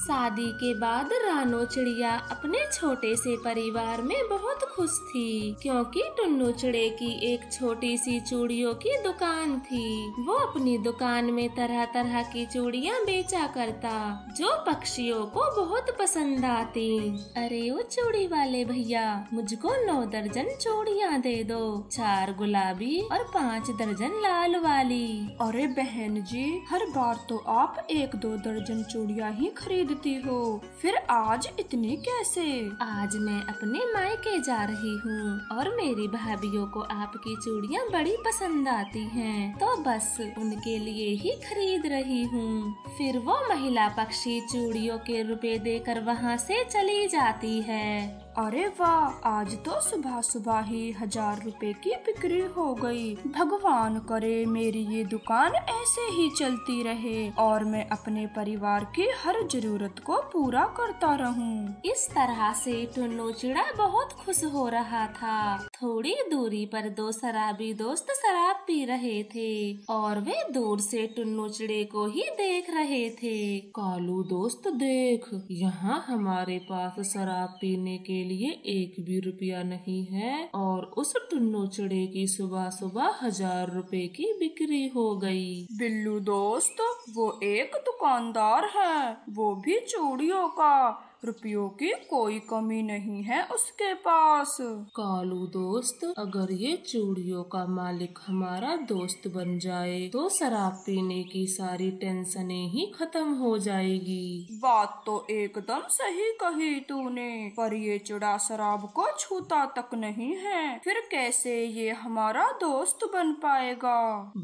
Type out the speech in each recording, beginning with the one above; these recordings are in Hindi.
शादी के बाद रानो चिड़िया अपने छोटे से परिवार में बहुत खुश थी क्योंकि टुन्नु चिड़े की एक छोटी सी चूड़ियों की दुकान थी वो अपनी दुकान में तरह तरह की चूड़ियाँ बेचा करता जो पक्षियों को बहुत पसंद आती अरे ओ चूड़ी वाले भैया मुझको नौ दर्जन चूड़ियाँ दे दो चार गुलाबी और पाँच दर्जन लाल वाली अरे बहन जी हर बार तो आप एक दो दर्जन चूड़िया ही खरीद खरीदती हो फिर आज इतनी कैसे आज मैं अपने मायके जा रही हूँ और मेरी भाभी को आपकी चूड़ियाँ बड़ी पसंद आती हैं, तो बस उनके लिए ही खरीद रही हूँ फिर वो महिला पक्षी चूड़ियों के रुपए देकर वहाँ से चली जाती है अरे वाह आज तो सुबह सुबह ही हजार रुपए की बिक्री हो गई। भगवान करे मेरी ये दुकान ऐसे ही चलती रहे और मैं अपने परिवार की हर जरूरत को पूरा करता रहूं। इस तरह से टुन्नू चिड़ा बहुत खुश हो रहा था थोड़ी दूरी पर दो शराबी दोस्त शराब पी रहे थे और वे दूर से टुन्नू चिड़े को ही देख रहे थे कालू दोस्त देख यहाँ हमारे पास शराब पीने के लिए एक भी रुपया नहीं है और उस टुन्नू चिड़े की सुबह सुबह हजार रुपए की बिक्री हो गई बिल्लू दोस्त वो एक दुकानदार है वो भी चूड़ियों का रुपयों की कोई कमी नहीं है उसके पास कालू दोस्त अगर ये चूड़ियों का मालिक हमारा दोस्त बन जाए तो शराब पीने की सारी टेंशने ही खत्म हो जाएगी बात तो एकदम सही कही तूने पर ये चुड़ा शराब को छूता तक नहीं है फिर कैसे ये हमारा दोस्त बन पाएगा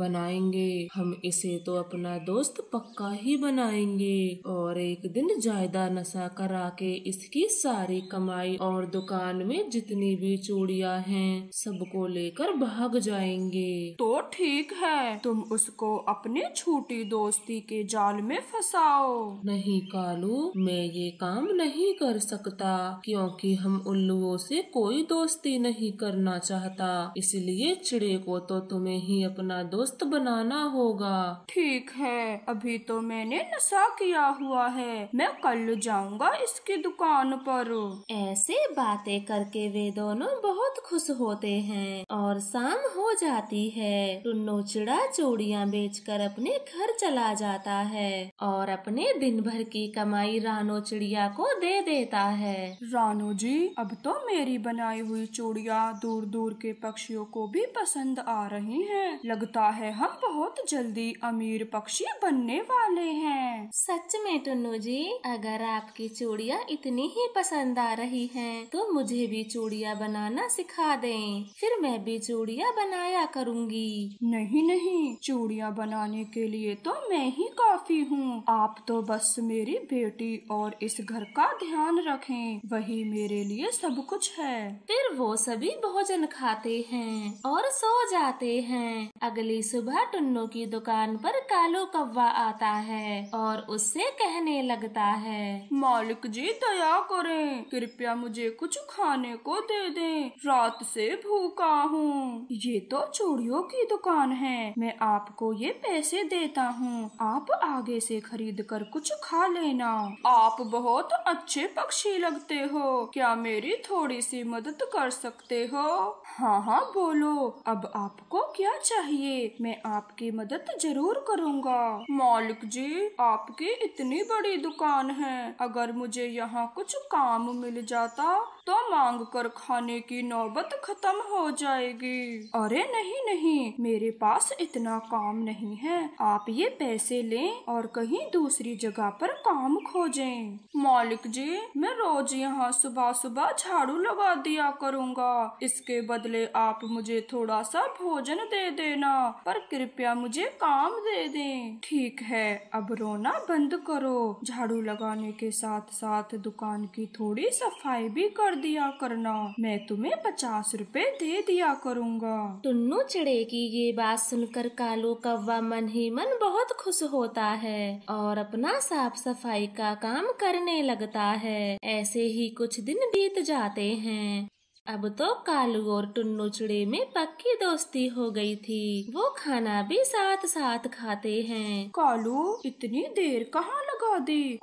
बनाएंगे हम इसे तो अपना दोस्त पक्का ही बनाएंगे और एक दिन जायदा नशा करा के इसकी सारी कमाई और दुकान में जितनी भी चूड़िया हैं सबको लेकर भाग जाएंगे तो ठीक है तुम उसको अपने छोटी दोस्ती के जाल में फंसाओ नहीं कालू मैं ये काम नहीं कर सकता क्योंकि हम उल्लुओं से कोई दोस्ती नहीं करना चाहता इसलिए चिड़े को तो तुम्हें ही अपना दोस्त बनाना होगा ठीक है अभी तो मैंने नशा किया हुआ है मैं कल जाऊंगा इस उसकी दुकान पर ऐसे बातें करके वे दोनों बहुत खुश होते हैं और शाम हो जाती है टुन्नो चिड़ा चूड़िया कर अपने घर चला जाता है और अपने दिन भर की कमाई रानो चिड़िया को दे देता है रानो जी अब तो मेरी बनाई हुई चूड़िया दूर दूर के पक्षियों को भी पसंद आ रही हैं। लगता है हम बहुत जल्दी अमीर पक्षी बनने वाले हैं। सच में टुन्नू जी अगर आपकी चूड़िया चूड़िया इतनी ही पसंद आ रही हैं तो मुझे भी चूड़िया बनाना सिखा दें फिर मैं भी चूड़िया बनाया करूँगी नहीं नहीं चूड़िया बनाने के लिए तो मैं ही काफी हूँ आप तो बस मेरी बेटी और इस घर का ध्यान रखें वही मेरे लिए सब कुछ है फिर वो सभी भोजन खाते हैं और सो जाते हैं अगली सुबह टुन्नो की दुकान पर कालो कौवा आता है और उससे कहने लगता है मालिक जी दया करें कृपया मुझे कुछ खाने को दे दें रात से भूखा हूँ ये तो चूड़ियों की दुकान है मैं आपको ये पैसे देता हूँ आप आगे से खरीद कर कुछ खा लेना आप बहुत अच्छे पक्षी लगते हो क्या मेरी थोड़ी सी मदद कर सकते हो हाँ हाँ बोलो अब आपको क्या चाहिए मैं आपकी मदद जरूर करूँगा मालिक जी आपकी इतनी बड़ी दुकान है अगर मुझे मुझे यहाँ कुछ काम मिल जाता तो मांग कर खाने की नौबत खत्म हो जाएगी अरे नहीं नहीं मेरे पास इतना काम नहीं है आप ये पैसे लें और कहीं दूसरी जगह पर काम खोजें मालिक जी मैं रोज यहाँ सुबह सुबह झाड़ू लगा दिया करूँगा इसके बदले आप मुझे थोड़ा सा भोजन दे देना पर कृपया मुझे काम दे दें ठीक है अब रोना बंद करो झाड़ू लगाने के साथ साथ दुकान की थोड़ी सफाई भी कर दिया करना मैं तुम्हें पचास रुपए दे दिया करूँगा टुन्नू चिड़े की ये बात सुनकर कालू कौवा मन ही मन बहुत खुश होता है और अपना साफ सफाई का काम करने लगता है ऐसे ही कुछ दिन बीत जाते हैं अब तो कालू और टुन्नू चिड़े में पक्की दोस्ती हो गई थी वो खाना भी साथ साथ खाते हैं कालू इतनी देर कहाँ लगा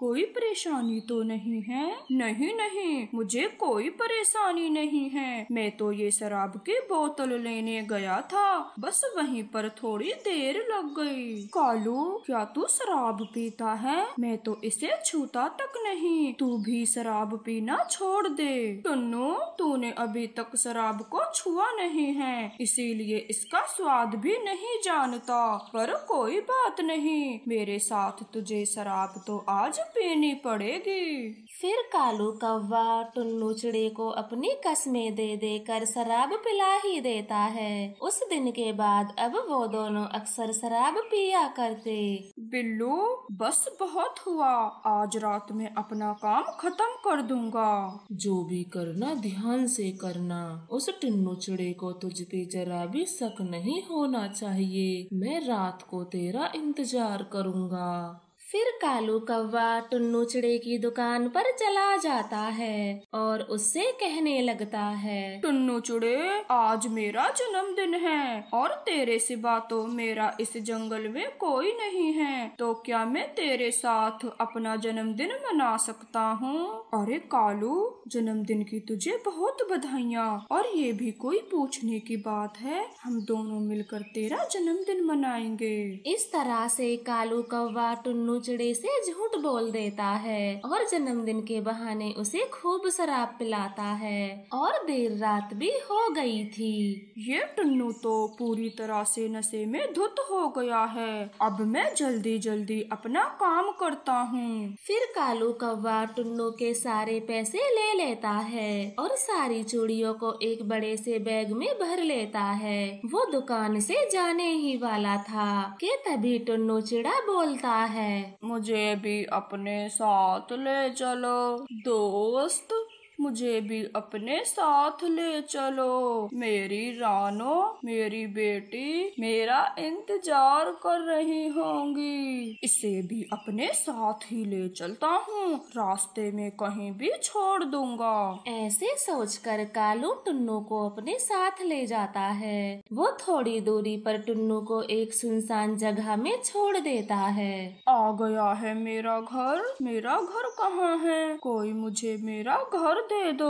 कोई परेशानी तो नहीं है नहीं नहीं मुझे कोई परेशानी नहीं है मैं तो ये शराब की बोतल लेने गया था बस वहीं पर थोड़ी देर लग गई कालू क्या तू शराब पीता है मैं तो इसे छूता तक नहीं तू भी शराब पीना छोड़ दे टुन्नू तूने अभी तक शराब को छुआ नहीं है इसीलिए इसका स्वाद भी नहीं जानता पर कोई बात नहीं मेरे साथ तुझे शराब तो आज पीनी पड़ेगी फिर कालू कौवा टुल्लू चिड़ी को अपनी कस्में दे देकर शराब पिला ही देता है उस दिन के बाद अब वो दोनों अक्सर शराब पिया करते बिल्लू बस बहुत हुआ आज रात में अपना काम खत्म कर दूंगा जो भी करना ध्यान से करना उस टिन्नू चिड़े को तुझ पे जरा भी शक नहीं होना चाहिए मैं रात को तेरा इंतजार करूंगा फिर कालू कौवा टुन्नू चिड़े की दुकान पर चला जाता है और उससे कहने लगता है टुन्नू चुड़े आज मेरा जन्मदिन है और तेरे सिवा तो मेरा इस जंगल में कोई नहीं है तो क्या मैं तेरे साथ अपना जन्मदिन मना सकता हूँ अरे कालू जन्मदिन की तुझे बहुत बधाइयाँ और ये भी कोई पूछने की बात है हम दोनों मिलकर तेरा जन्मदिन मनाएंगे इस तरह से कालू कौवा टुन्नू दबोचड़े से झूठ बोल देता है और जन्मदिन के बहाने उसे खूब शराब पिलाता है और देर रात भी हो गई थी ये टन्नू तो पूरी तरह से नशे में धुत हो गया है अब मैं जल्दी जल्दी अपना काम करता हूँ फिर कालू कौवा टन्नू के सारे पैसे ले लेता है और सारी चूड़ियों को एक बड़े से बैग में भर लेता है वो दुकान से जाने ही वाला था के तभी टन्नू चिड़ा बोलता है मुझे भी अपने साथ ले चलो दोस्त मुझे भी अपने साथ ले चलो मेरी रानो मेरी बेटी मेरा इंतजार कर रही होंगी इसे भी अपने साथ ही ले चलता हूँ रास्ते में कहीं भी छोड़ दूंगा ऐसे सोचकर कालू टुन्नू को अपने साथ ले जाता है वो थोड़ी दूरी पर टुन्नू को एक सुनसान जगह में छोड़ देता है आ गया है मेरा घर मेरा घर कहाँ है कोई मुझे मेरा घर दे दो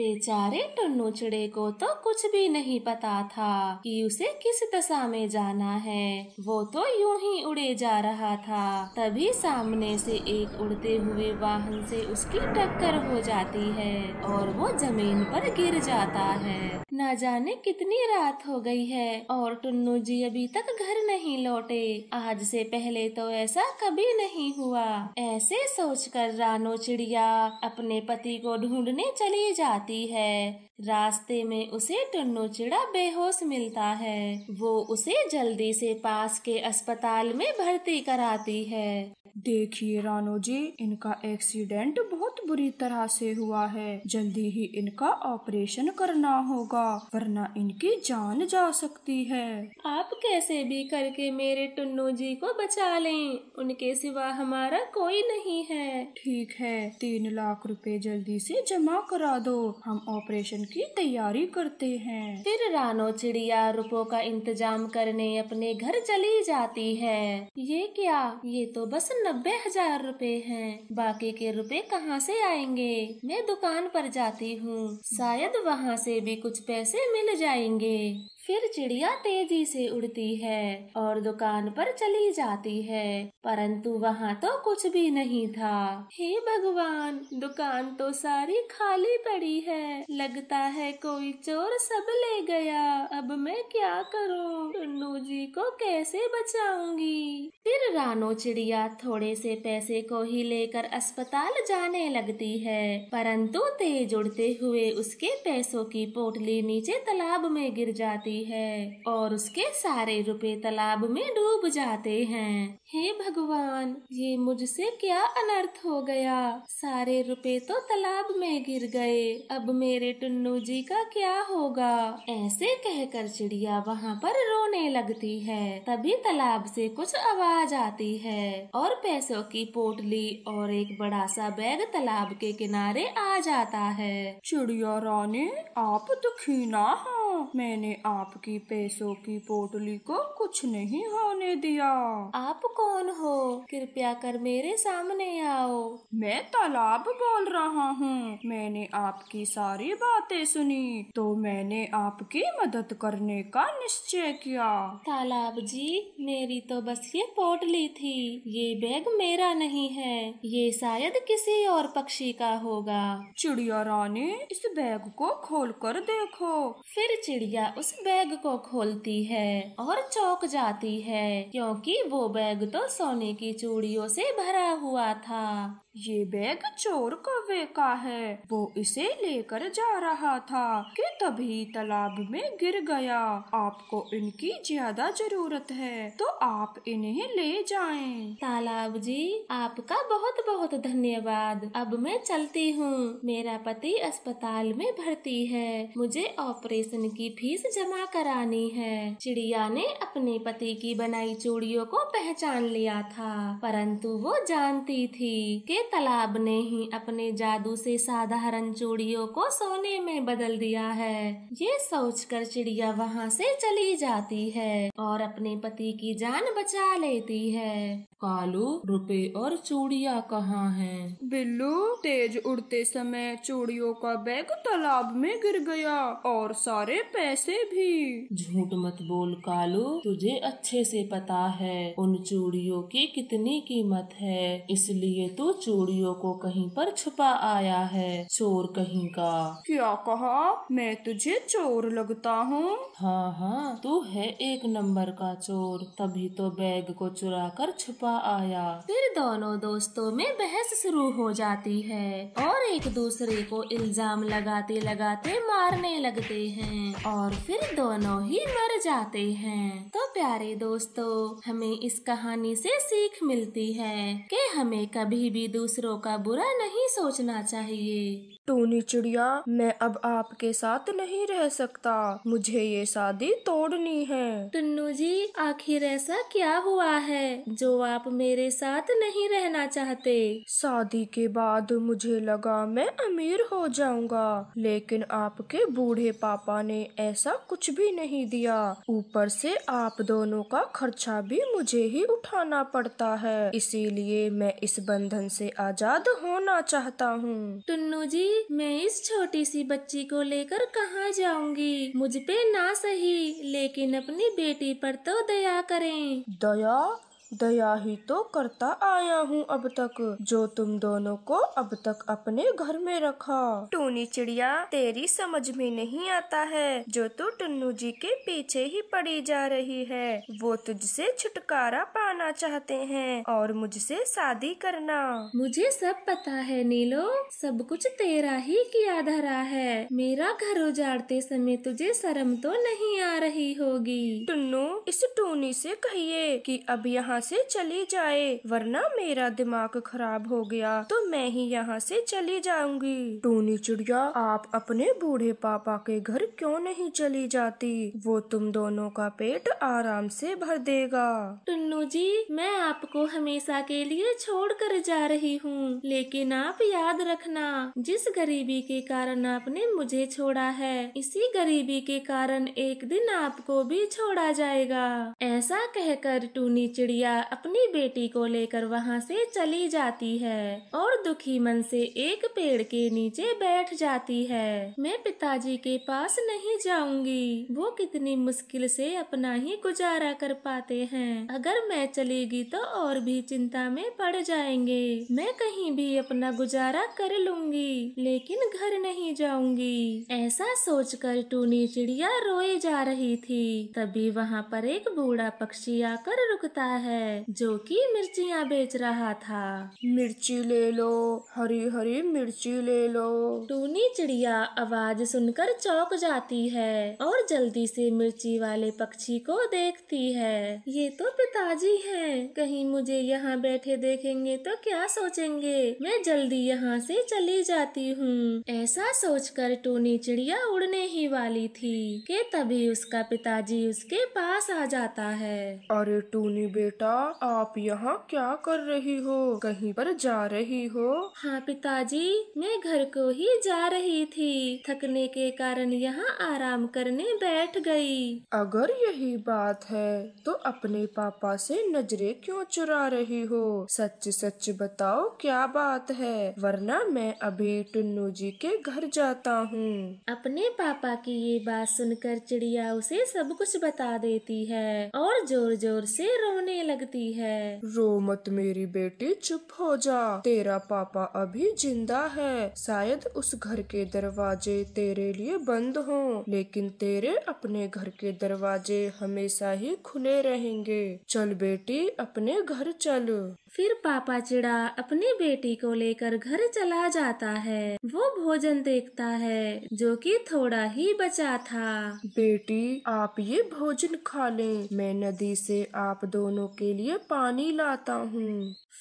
बेचारे टुन्नू चिड़े को तो कुछ भी नहीं पता था कि उसे किस दशा में जाना है वो तो यूं ही उड़े जा रहा था तभी सामने से एक उड़ते हुए वाहन से उसकी टक्कर हो जाती है और वो जमीन पर गिर जाता है ना जाने कितनी रात हो गई है और टुन्नू जी अभी तक घर नहीं लौटे आज से पहले तो ऐसा कभी नहीं हुआ ऐसे सोचकर रानो चिड़िया अपने पति को ढूंढने चली जाती है रास्ते में उसे टुन्नू चिड़ा बेहोश मिलता है वो उसे जल्दी से पास के अस्पताल में भर्ती कराती है देखिए रानो जी इनका एक्सीडेंट बहुत बुरी तरह से हुआ है जल्दी ही इनका ऑपरेशन करना होगा वरना इनकी जान जा सकती है आप कैसे भी करके मेरे टुन्नू जी को बचा लें उनके सिवा हमारा कोई नहीं है ठीक है तीन लाख रुपए जल्दी से जमा करा दो हम ऑपरेशन की तैयारी करते हैं फिर रानो चिड़िया रुपयों का इंतजाम करने अपने घर चली जाती है ये क्या ये तो बस नब्बे हजार रूपए है बाकी के रुपए कहाँ से आएंगे मैं दुकान पर जाती हूँ शायद वहाँ से भी कुछ पैसे मिल जाएंगे फिर चिड़िया तेजी से उड़ती है और दुकान पर चली जाती है परंतु वहाँ तो कुछ भी नहीं था हे भगवान दुकान तो सारी खाली पड़ी है लगता है कोई चोर सब ले गया अब मैं क्या करूँ टुन्नू जी को कैसे बचाऊंगी फिर रानो चिड़िया थोड़े से पैसे को ही लेकर अस्पताल जाने लगती है परंतु तेज उड़ते हुए उसके पैसों की पोटली नीचे तालाब में गिर जाती जाती है और उसके सारे रुपए तालाब में डूब जाते हैं हे भगवान ये मुझसे क्या अनर्थ हो गया सारे रुपए तो तालाब में गिर गए अब मेरे टुन्नू जी का क्या होगा ऐसे कहकर चिड़िया वहाँ पर रोने लगती है तभी तालाब से कुछ आवाज आती है और पैसों की पोटली और एक बड़ा सा बैग तालाब के किनारे आ जाता है चिड़िया रानी आप दुखी ना हो मैंने आपकी पैसों की पोटली को कुछ नहीं होने दिया आप कौन हो कृपया कर मेरे सामने आओ मैं तालाब बोल रहा हूँ मैंने आपकी सारी बातें सुनी तो मैंने आपकी मदद करने का निश्चय किया तालाब जी मेरी तो बस ये पोटली थी ये बैग मेरा नहीं है ये शायद किसी और पक्षी का होगा चिड़िया रानी इस बैग को खोल कर देखो फिर चिड़िया उस बैग को खोलती है और चौक जाती है क्योंकि वो बैग तो सोने की चूड़ियों से भरा हुआ था ये बैग चोर कौवे का है वो इसे लेकर जा रहा था कि तभी तालाब में गिर गया आपको इनकी ज्यादा जरूरत है तो आप इन्हें ले जाएं। तालाब जी आपका बहुत बहुत धन्यवाद अब मैं चलती हूँ मेरा पति अस्पताल में भर्ती है मुझे ऑपरेशन की फीस जमा करानी है चिड़िया ने अपने पति की बनाई चूड़ियों को पहचान लिया था परंतु वो जानती थी कि तालाब ने ही अपने जादू से साधारण चूड़ियों को सोने में बदल दिया है ये सोचकर चिड़िया वहाँ से चली जाती है और अपने पति की जान बचा लेती है कालू रुपए और चूड़िया कहाँ हैं? बिल्लू तेज उड़ते समय चूड़ियों का बैग तालाब में गिर गया और सारे पैसे भी झूठ मत बोल कालू तुझे अच्छे से पता है उन चूड़ियों की कितनी कीमत है इसलिए तू तो चूड़ियों को कहीं पर छुपा आया है चोर कहीं का क्या कहा मैं तुझे चोर लगता हूँ हाँ हाँ तू है एक नंबर का चोर तभी तो बैग को चुरा कर छुपा आया फिर दोनों दोस्तों में बहस शुरू हो जाती है और एक दूसरे को इल्जाम लगाते लगाते मारने लगते हैं और फिर दोनों ही मर जाते हैं तो प्यारे दोस्तों हमें इस कहानी से सीख मिलती है कि हमें कभी भी दूसरे दूसरों का बुरा नहीं सोचना चाहिए टूनी चिड़िया मैं अब आपके साथ नहीं रह सकता मुझे ये शादी तोड़नी है टुन्नू जी आखिर ऐसा क्या हुआ है जो आप मेरे साथ नहीं रहना चाहते शादी के बाद मुझे लगा मैं अमीर हो जाऊंगा लेकिन आपके बूढ़े पापा ने ऐसा कुछ भी नहीं दिया ऊपर से आप दोनों का खर्चा भी मुझे ही उठाना पड़ता है इसीलिए मैं इस बंधन से आजाद होना चाहता हूँ टुन्नू जी मैं इस छोटी सी बच्ची को लेकर कहाँ जाऊंगी मुझ पे ना सही लेकिन अपनी बेटी पर तो दया करें दया दया ही तो करता आया हूँ अब तक जो तुम दोनों को अब तक अपने घर में रखा टूनी चिड़िया तेरी समझ में नहीं आता है जो तू टन्नू जी के पीछे ही पड़ी जा रही है वो तुझसे छुटकारा पाना चाहते हैं और मुझसे शादी करना मुझे सब पता है नीलो सब कुछ तेरा ही किया धरा है मेरा घर उजाड़ते समय तुझे शर्म तो नहीं आ रही होगी टुन्नू इस टूनी से कहिए कि अब यहाँ से चली जाए वरना मेरा दिमाग खराब हो गया तो मैं ही यहाँ से चली जाऊंगी टूनी चिड़िया आप अपने बूढ़े पापा के घर क्यों नहीं चली जाती वो तुम दोनों का पेट आराम से भर देगा टुन्नू जी मैं आपको हमेशा के लिए छोड़ कर जा रही हूँ लेकिन आप याद रखना जिस गरीबी के कारण आपने मुझे छोड़ा है इसी गरीबी के कारण एक दिन आपको भी छोड़ा जाएगा ऐसा कहकर टूनी चिड़िया रिया अपनी बेटी को लेकर वहाँ से चली जाती है और दुखी मन से एक पेड़ के नीचे बैठ जाती है मैं पिताजी के पास नहीं जाऊंगी वो कितनी मुश्किल से अपना ही गुजारा कर पाते हैं अगर मैं चलेगी तो और भी चिंता में पड़ जाएंगे मैं कहीं भी अपना गुजारा कर लूंगी लेकिन घर नहीं जाऊंगी ऐसा सोचकर टूनी चिड़िया रोए जा रही थी तभी वहाँ पर एक बूढ़ा पक्षी आकर रुकता है है जो कि मिर्चियाँ बेच रहा था मिर्ची ले लो हरी हरी मिर्ची ले लो टूनी चिड़िया आवाज सुनकर चौक जाती है और जल्दी से मिर्ची वाले पक्षी को देखती है ये तो पिताजी हैं कहीं मुझे यहाँ बैठे देखेंगे तो क्या सोचेंगे मैं जल्दी यहाँ से चली जाती हूँ ऐसा सोचकर टूनी चिड़िया उड़ने ही वाली थी के तभी उसका पिताजी उसके पास आ जाता है अरे टूनी बेटा बेटा आप यहाँ क्या कर रही हो कहीं पर जा रही हो हाँ पिताजी मैं घर को ही जा रही थी थकने के कारण यहाँ आराम करने बैठ गई अगर यही बात है तो अपने पापा से नजरे क्यों चुरा रही हो सच सच बताओ क्या बात है वरना मैं अभी टुन्नू जी के घर जाता हूँ अपने पापा की ये बात सुनकर चिड़िया उसे सब कुछ बता देती है और जोर जोर से रोने लगे लगती है रो मत मेरी बेटी चुप हो जा तेरा पापा अभी जिंदा है शायद उस घर के दरवाजे तेरे लिए बंद हो लेकिन तेरे अपने घर के दरवाजे हमेशा ही खुले रहेंगे चल बेटी अपने घर चल फिर पापा चिड़ा अपनी बेटी को लेकर घर चला जाता है वो भोजन देखता है जो कि थोड़ा ही बचा था बेटी आप ये भोजन खा लें मैं नदी से आप दोनों के के लिए पानी लाता हूँ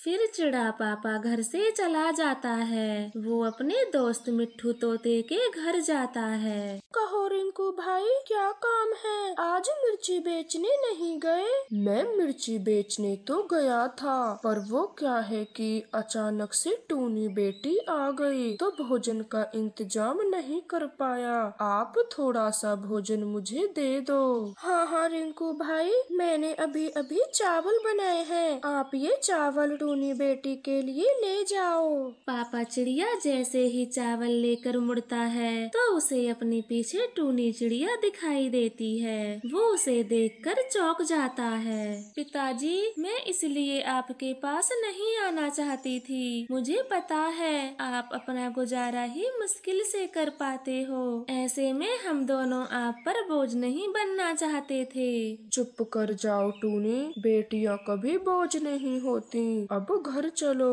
फिर चिड़ा पापा घर से चला जाता है वो अपने दोस्त मिट्टू तोते के घर जाता है कहो रिंकू भाई क्या काम है आज मिर्ची बेचने नहीं गए मैं मिर्ची बेचने तो गया था पर वो क्या है कि अचानक से टूनी बेटी आ गई तो भोजन का इंतजाम नहीं कर पाया आप थोड़ा सा भोजन मुझे दे दो हाँ हाँ रिंकू भाई मैंने अभी अभी चावल चावल बनाए हैं आप ये चावल टूनी बेटी के लिए ले जाओ पापा चिड़िया जैसे ही चावल लेकर मुड़ता है तो उसे अपने पीछे टूनी चिड़िया दिखाई देती है वो उसे देखकर चौक जाता है पिताजी मैं इसलिए आपके पास नहीं आना चाहती थी मुझे पता है आप अपना गुजारा ही मुश्किल से कर पाते हो ऐसे में हम दोनों आप पर बोझ नहीं बनना चाहते थे चुप कर जाओ टूनी बेटी स्त्रियाँ कभी बोझ नहीं होती अब घर चलो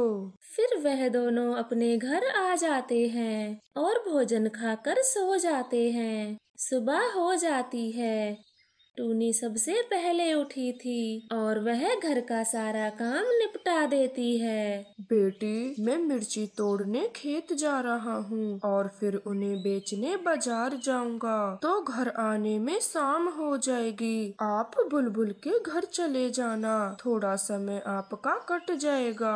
फिर वह दोनों अपने घर आ जाते हैं और भोजन खाकर सो जाते हैं सुबह हो जाती है टूनी सबसे पहले उठी थी और वह घर का सारा काम निपटा देती है बेटी मैं मिर्ची तोड़ने खेत जा रहा हूँ और फिर उन्हें बेचने बाजार जाऊंगा तो घर आने में शाम हो जाएगी आप बुलबुल के घर चले जाना थोड़ा समय आपका कट जाएगा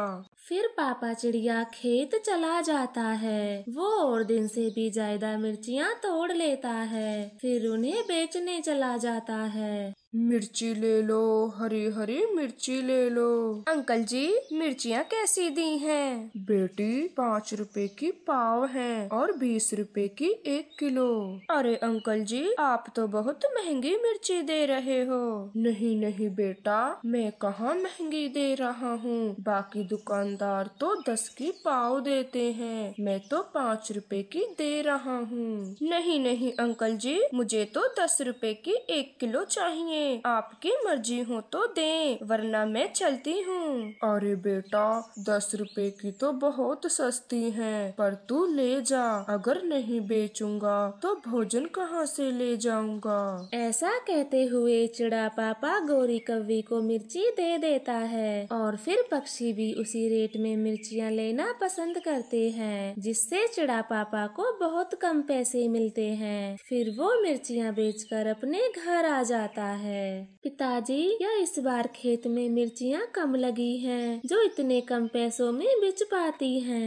फिर पापा चिड़िया खेत चला जाता है वो और दिन से भी ज्यादा मिर्चियाँ तोड़ लेता है फिर उन्हें बेचने चला जाता है मिर्ची ले लो हरी हरी मिर्ची ले लो अंकल जी मिर्चियाँ कैसी दी हैं? बेटी पाँच रुपए की पाव है और बीस रुपए की एक किलो अरे अंकल जी आप तो बहुत महंगी मिर्ची दे रहे हो नहीं नहीं बेटा मैं कहाँ महंगी दे रहा हूँ बाकी दुकानदार तो दस की पाव देते हैं मैं तो पाँच रुपए की दे रहा हूँ नहीं नहीं अंकल जी मुझे तो दस रुपए की एक किलो चाहिए दें आपकी मर्जी हो तो दें वरना मैं चलती हूँ अरे बेटा दस रुपए की तो बहुत सस्ती है पर तू ले जा अगर नहीं बेचूंगा तो भोजन कहाँ से ले जाऊंगा ऐसा कहते हुए चिड़ा पापा गौरी कवि को मिर्ची दे देता है और फिर पक्षी भी उसी रेट में मिर्चियाँ लेना पसंद करते हैं जिससे चिड़ा पापा को बहुत कम पैसे मिलते हैं फिर वो मिर्चियाँ बेचकर अपने घर आ जाता है है पिताजी यह इस बार खेत में मिर्चियाँ कम लगी हैं जो इतने कम पैसों में बेच पाती हैं।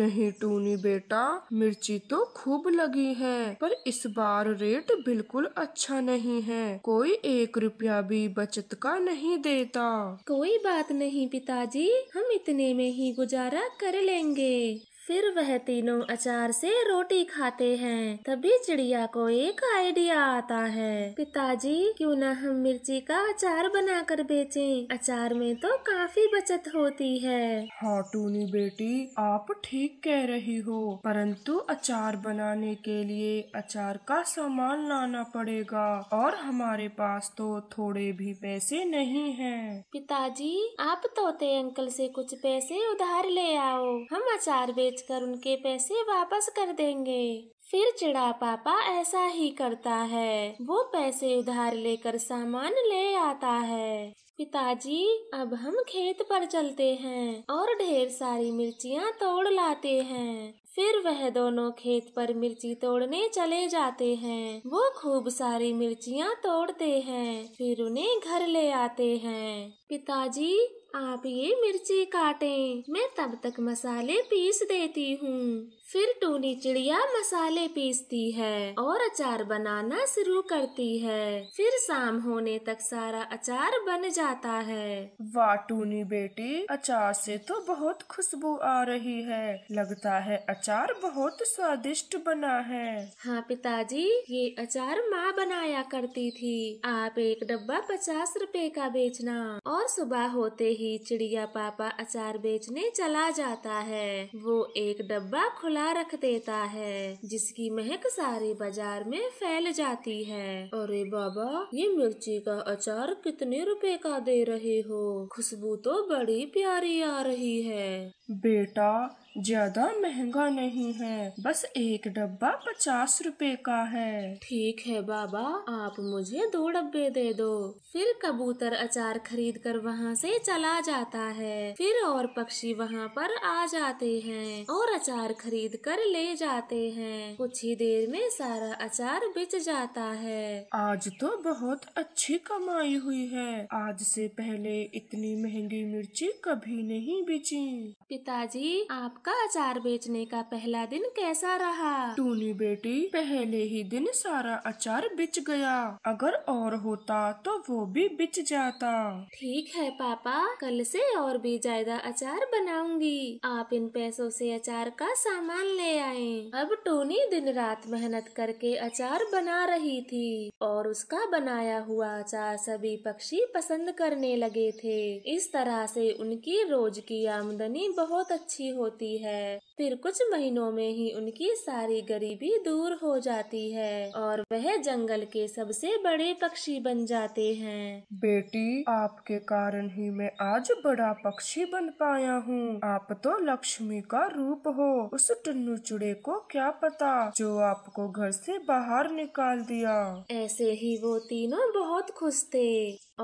नहीं टूनी बेटा मिर्ची तो खूब लगी है पर इस बार रेट बिल्कुल अच्छा नहीं है कोई एक रुपया भी बचत का नहीं देता कोई बात नहीं पिताजी हम इतने में ही गुजारा कर लेंगे फिर वह तीनों अचार से रोटी खाते हैं तभी चिड़िया को एक आइडिया आता है पिताजी क्यों ना हम मिर्ची का अचार बनाकर बेचें? अचार में तो काफी बचत होती है हाँ टूनी बेटी आप ठीक कह रही हो परंतु अचार बनाने के लिए अचार का सामान लाना पड़ेगा और हमारे पास तो थोड़े भी पैसे नहीं हैं। पिताजी आप तोते अंकल से कुछ पैसे उधार ले आओ हम अचार बेच बेचकर उनके पैसे वापस कर देंगे फिर चिड़ा पापा ऐसा ही करता है वो पैसे उधार लेकर सामान ले आता है पिताजी अब हम खेत पर चलते हैं और ढेर सारी मिर्चियाँ तोड़ लाते हैं फिर वह दोनों खेत पर मिर्ची तोड़ने चले जाते हैं वो खूब सारी मिर्चियाँ तोड़ते हैं फिर उन्हें घर ले आते हैं पिताजी आप ये मिर्ची काटें मैं तब तक मसाले पीस देती हूँ फिर टूनी चिड़िया मसाले पीसती है और अचार बनाना शुरू करती है फिर शाम होने तक सारा अचार बन जाता है वाह टूनी बेटी अचार से तो बहुत खुशबू आ रही है लगता है अचार बहुत स्वादिष्ट बना है हाँ पिताजी ये अचार माँ बनाया करती थी आप एक डब्बा पचास रुपए का बेचना और सुबह होते ही चिड़िया पापा अचार बेचने चला जाता है वो एक डब्बा खुला खुला रख देता है जिसकी महक सारे बाजार में फैल जाती है अरे बाबा ये मिर्ची का अचार कितने रुपए का दे रहे हो खुशबू तो बड़ी प्यारी आ रही है बेटा ज्यादा महंगा नहीं है बस एक डब्बा पचास रुपए का है ठीक है बाबा आप मुझे दो डब्बे दे दो फिर कबूतर अचार खरीद कर वहाँ से चला जाता है फिर और पक्षी वहाँ पर आ जाते हैं और अचार खरीद कर ले जाते हैं कुछ ही देर में सारा अचार बिच जाता है आज तो बहुत अच्छी कमाई हुई है आज से पहले इतनी महंगी मिर्ची कभी नहीं बिची पिताजी आप आपका अचार बेचने का पहला दिन कैसा रहा टूनी बेटी पहले ही दिन सारा अचार बिच गया अगर और होता तो वो भी बिच जाता ठीक है पापा कल से और भी ज्यादा अचार बनाऊंगी आप इन पैसों से अचार का सामान ले आए अब टोनी दिन रात मेहनत करके अचार बना रही थी और उसका बनाया हुआ अचार सभी पक्षी पसंद करने लगे थे इस तरह से उनकी रोज की आमदनी बहुत अच्छी होती जाती है फिर कुछ महीनों में ही उनकी सारी गरीबी दूर हो जाती है और वह जंगल के सबसे बड़े पक्षी बन जाते हैं बेटी आपके कारण ही मैं आज बड़ा पक्षी बन पाया हूँ आप तो लक्ष्मी का रूप हो उस टन्नू चुड़े को क्या पता जो आपको घर से बाहर निकाल दिया ऐसे ही वो तीनों बहुत खुश थे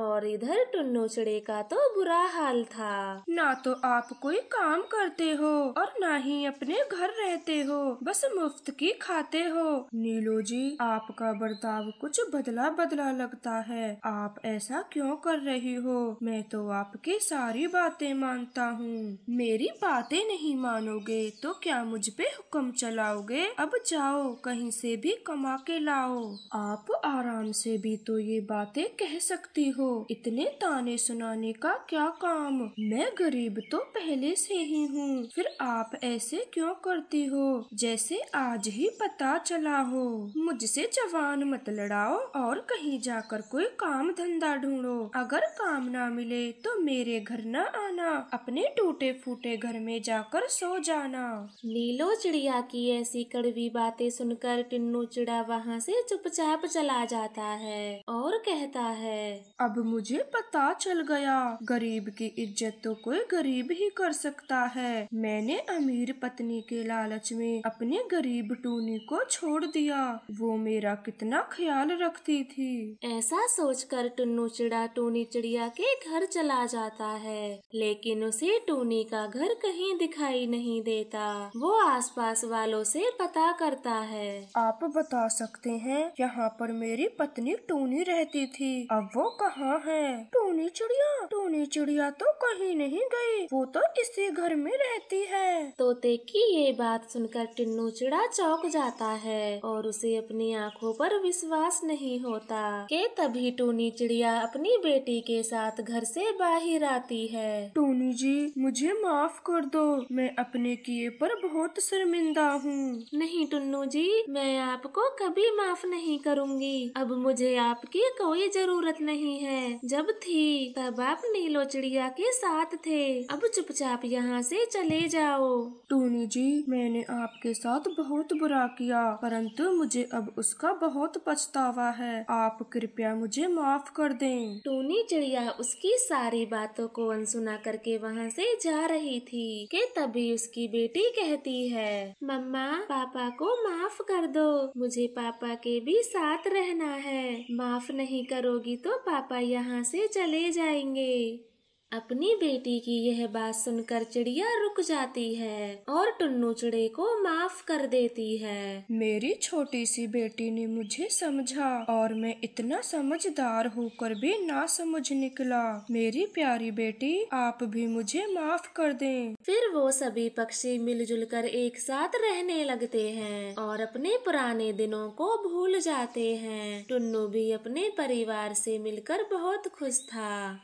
और इधर टुन्नू चुड़े का तो बुरा हाल था ना तो आप कोई काम करते हो और ना ही अपने घर रहते हो बस मुफ्त की खाते हो नीलो जी आपका बर्ताव कुछ बदला बदला लगता है आप ऐसा क्यों कर रही हो मैं तो आपकी सारी बातें मानता हूँ मेरी बातें नहीं मानोगे तो क्या मुझ पे हुक्म चलाओगे अब जाओ कहीं से भी कमा के लाओ आप आराम से भी तो ये बातें कह सकती हो इतने ताने सुनाने का क्या काम मैं गरीब तो पहले से ही हूँ फिर आप ऐसे क्यों करती हो जैसे आज ही पता चला हो मुझसे जवान मत लड़ाओ और कहीं जाकर कोई काम धंधा ढूंढो अगर काम ना मिले तो मेरे घर न आना अपने टूटे फूटे घर में जाकर सो जाना नीलो चिड़िया की ऐसी कड़वी बातें सुनकर टिन्नू चिड़ा वहाँ से चुपचाप चला जाता है और कहता है अब मुझे पता चल गया गरीब की इज्जत तो कोई गरीब ही कर सकता है मैंने उसने अमीर पत्नी के लालच में अपने गरीब टूनी को छोड़ दिया वो मेरा कितना ख्याल रखती थी ऐसा सोचकर टुन्नू चिड़ा टूनी चिड़िया के घर चला जाता है लेकिन उसे टूनी का घर कहीं दिखाई नहीं देता वो आसपास वालों से पता करता है आप बता सकते हैं यहाँ पर मेरी पत्नी टूनी रहती थी अब वो कहाँ है टूनी चिड़िया टूनी चिड़िया तो कहीं नहीं गई वो तो इसी घर में रहती है है तोते की ये बात सुनकर टिन्नू चिड़ा चौक जाता है और उसे अपनी आंखों पर विश्वास नहीं होता के तभी टूनी चिड़िया अपनी बेटी के साथ घर से बाहर आती है टूनी जी मुझे माफ कर दो मैं अपने किए पर बहुत शर्मिंदा हूँ नहीं टुन्नू जी मैं आपको कभी माफ नहीं करूँगी अब मुझे आपकी कोई जरूरत नहीं है जब थी तब आप नीलो चिड़िया के साथ थे अब चुपचाप यहाँ से चले जाओ जाओ टूनी जी मैंने आपके साथ बहुत बुरा किया परंतु मुझे अब उसका बहुत पछतावा है आप कृपया मुझे माफ कर दें टूनी चिड़िया उसकी सारी बातों को अनसुना करके वहाँ से जा रही थी के तभी उसकी बेटी कहती है मम्मा पापा को माफ कर दो मुझे पापा के भी साथ रहना है माफ नहीं करोगी तो पापा यहाँ से चले जाएंगे अपनी बेटी की यह बात सुनकर चिड़िया रुक जाती है और टुन्नु चिड़े को माफ कर देती है मेरी छोटी सी बेटी ने मुझे समझा और मैं इतना समझदार होकर भी ना समझ निकला मेरी प्यारी बेटी आप भी मुझे माफ कर दें। फिर वो सभी पक्षी मिलजुल कर एक साथ रहने लगते हैं और अपने पुराने दिनों को भूल जाते हैं टुन्नु भी अपने परिवार से मिलकर बहुत खुश था